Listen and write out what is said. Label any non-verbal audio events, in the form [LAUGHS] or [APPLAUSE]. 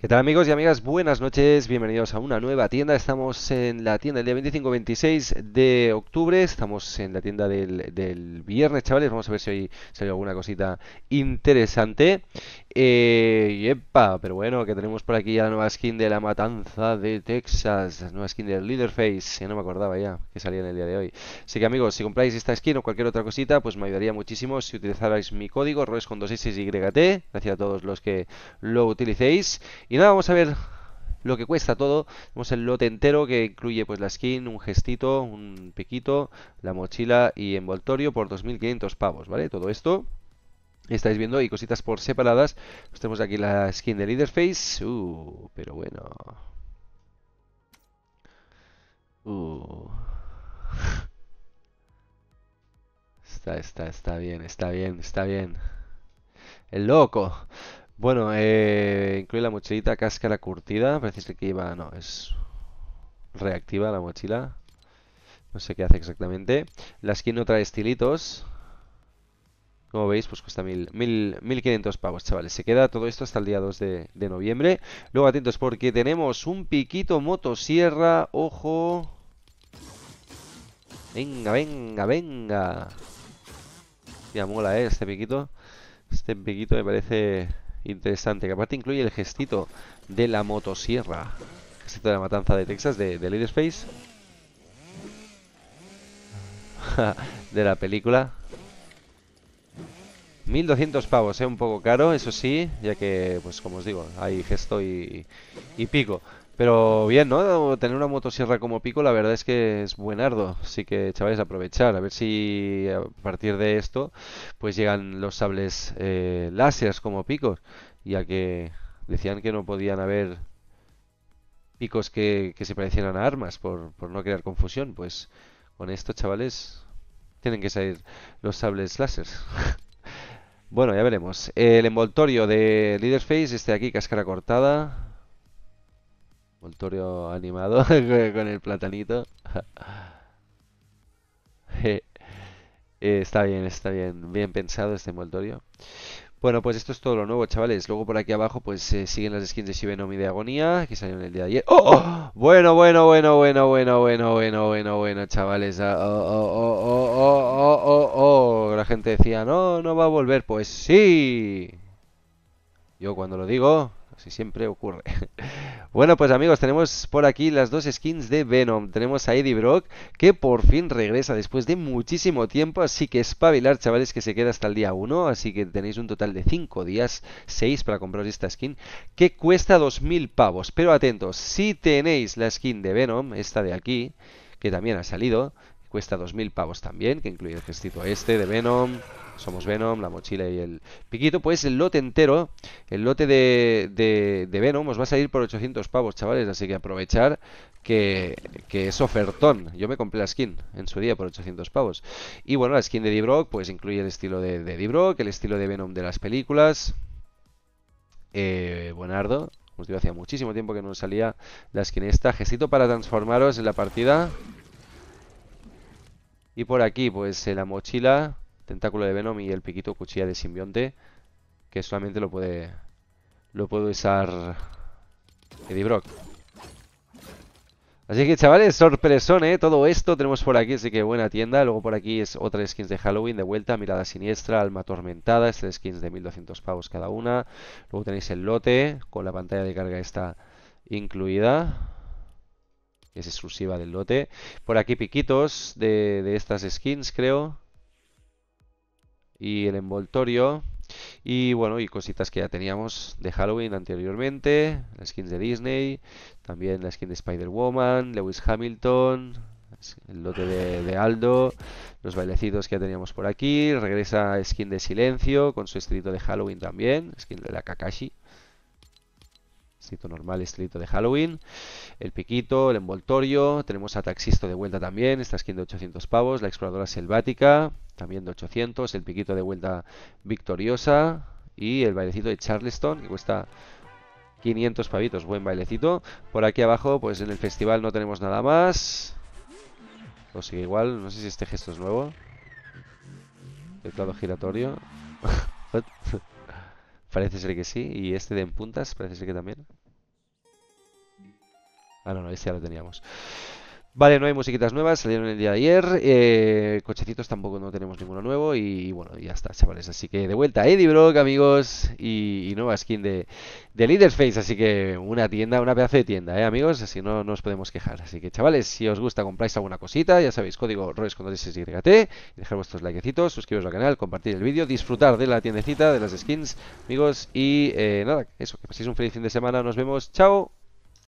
¿Qué tal amigos y amigas? Buenas noches, bienvenidos a una nueva tienda. Estamos en la tienda del día 25-26 de octubre, estamos en la tienda del, viernes, chavales. Vamos a ver si hoy salió alguna cosita interesante. Eh, pero bueno, que tenemos por aquí ya la nueva skin de la matanza de Texas, la nueva skin del Leaderface, ya eh, no me acordaba ya que salía en el día de hoy. Así que amigos, si compráis esta skin o cualquier otra cosita, pues me ayudaría muchísimo si utilizarais mi código, roescon con 26YT, gracias a todos los que lo utilicéis. Y nada, vamos a ver lo que cuesta todo. Tenemos el lote entero que incluye pues la skin, un gestito, un piquito, la mochila y envoltorio por 2.500 pavos, ¿vale? Todo esto estáis viendo y cositas por separadas. Pues tenemos aquí la skin de Leaderface. Uh, pero bueno. Uh. [LAUGHS] Está, está, está bien, está bien, está bien. El loco. Bueno, eh, incluye la mochilita cáscara curtida. Parece que iba, No, es reactiva la mochila. No sé qué hace exactamente. La skin no trae estilitos. Como veis, pues cuesta 1.500 pavos, chavales. Se queda todo esto hasta el día 2 de, de, noviembre. Luego atentos porque tenemos un piquito motosierra. Ojo. Venga, venga, venga. Ya mola, ¿eh? Este piquito. Este piquito me parece interesante, que aparte incluye el gestito de la motosierra. Gestito de la matanza de Texas, de, de Space. [LAUGHS] de la película. 1200 pavos, es ¿eh? un poco caro, eso sí, ya que, pues como os digo, hay gesto y pico. Pero bien, ¿no? Tener una motosierra como pico, la verdad es que es buenardo. Así que, chavales, aprovechar. A ver si a partir de esto, pues llegan los sables eh, como picos. Ya que decían que no podían haber picos que, se parecieran a armas por, no crear confusión. Pues con esto, chavales, tienen que salir los sables láseres. [LAUGHS] bueno, ya veremos. El envoltorio de Leaderface, este de aquí, cáscara cortada. Moltorio animado [LAUGHS] con el platanito. [LAUGHS] Eh, eh, está bien, está bien. Bien pensado este envoltorio. Bueno, pues esto es todo lo nuevo, chavales. Luego por aquí abajo, pues eh, siguen las skins de Shibenomi de Agonía, que salieron el día de ayer. ¡Oh! oh! Bueno, bueno, bueno, bueno, bueno, bueno, bueno, bueno, bueno, chavales. Ah, oh, oh, oh, oh, oh, oh, oh, oh. La gente decía, no, no va a volver. Pues sí. Yo cuando lo digo, si siempre ocurre. [LAUGHS] bueno, pues amigos, tenemos por aquí las dos skins de Venom. Tenemos a Eddie Brock, que por fin regresa después de muchísimo tiempo, así que espabilar, chavales, que se queda hasta el día 1, así que tenéis un total de 5 días, 6 para comprar esta skin, que cuesta 2.000 pavos. Pero atentos, si tenéis la skin de Venom, esta de aquí, que también ha salido, Cuesta 2.000 pavos también, que incluye el gestito este de Venom. Somos Venom, la mochila y el piquito. Pues el lote entero, el lote de, de, Venom os va a salir por 800 pavos, chavales. Así que aprovechar que, que, es ofertón. Yo me compré la skin en su día por 800 pavos. Y bueno, la skin de D-Brock pues incluye el estilo de, de D-Brock, el estilo de Venom de las películas. Eh, Buenardo, os digo, hacía muchísimo tiempo que no salía la skin esta. Gestito para transformaros en la partida. Y por aquí, pues la mochila, tentáculo de Venom y el piquito cuchilla de simbionte, que solamente lo puede lo puedo usar Eddie Brock. Así que chavales, sorpresón, ¿eh? Todo esto tenemos por aquí, así que buena tienda. Luego por aquí es otra skins de Halloween de vuelta, mirada siniestra, alma atormentada, este skins de 1200 pavos cada una. Luego tenéis el lote con la pantalla de carga esta incluida es exclusiva del lote. Por aquí piquitos de, estas skins, creo. Y el envoltorio. Y bueno, y cositas que ya teníamos de Halloween anteriormente. Las skins de Disney. También la skin de Spider-Woman, Lewis Hamilton. El lote de, de, Aldo. Los bailecitos que ya teníamos por aquí. Regresa skin de Silencio con su escrito de Halloween también. Skin de la Kakashi normal, estrellito de Halloween, el piquito, el envoltorio, tenemos a Taxisto de vuelta también, esta skin de 800 pavos, la exploradora selvática, también de 800, el piquito de vuelta victoriosa y el bailecito de Charleston que cuesta 500 pavitos, buen bailecito. Por aquí abajo, pues en el festival no tenemos nada más. O sigue igual, no sé si este gesto es nuevo. Teclado giratorio. [LAUGHS] parece ser que sí. Y este de en puntas, parece ser que también. Ah, no, no, este ya lo teníamos. Vale, no hay musiquitas nuevas, salieron el día de ayer. Eh, cochecitos tampoco no tenemos ninguno nuevo. Y, bueno, ya está, chavales. Así que de vuelta Eddie Brock, amigos. Y, nueva skin de, de Face. Así que una tienda, una pedazo de tienda, ¿eh, amigos? Así no, nos podemos quejar. Así que, chavales, si os gusta, compráis alguna cosita. Ya sabéis, código ROES con Dejar vuestros likecitos, suscribiros al canal, compartir el vídeo, disfrutar de la tiendecita, de las skins, amigos. Y eh, nada, eso, que paséis un feliz fin de semana. Nos vemos. Chao.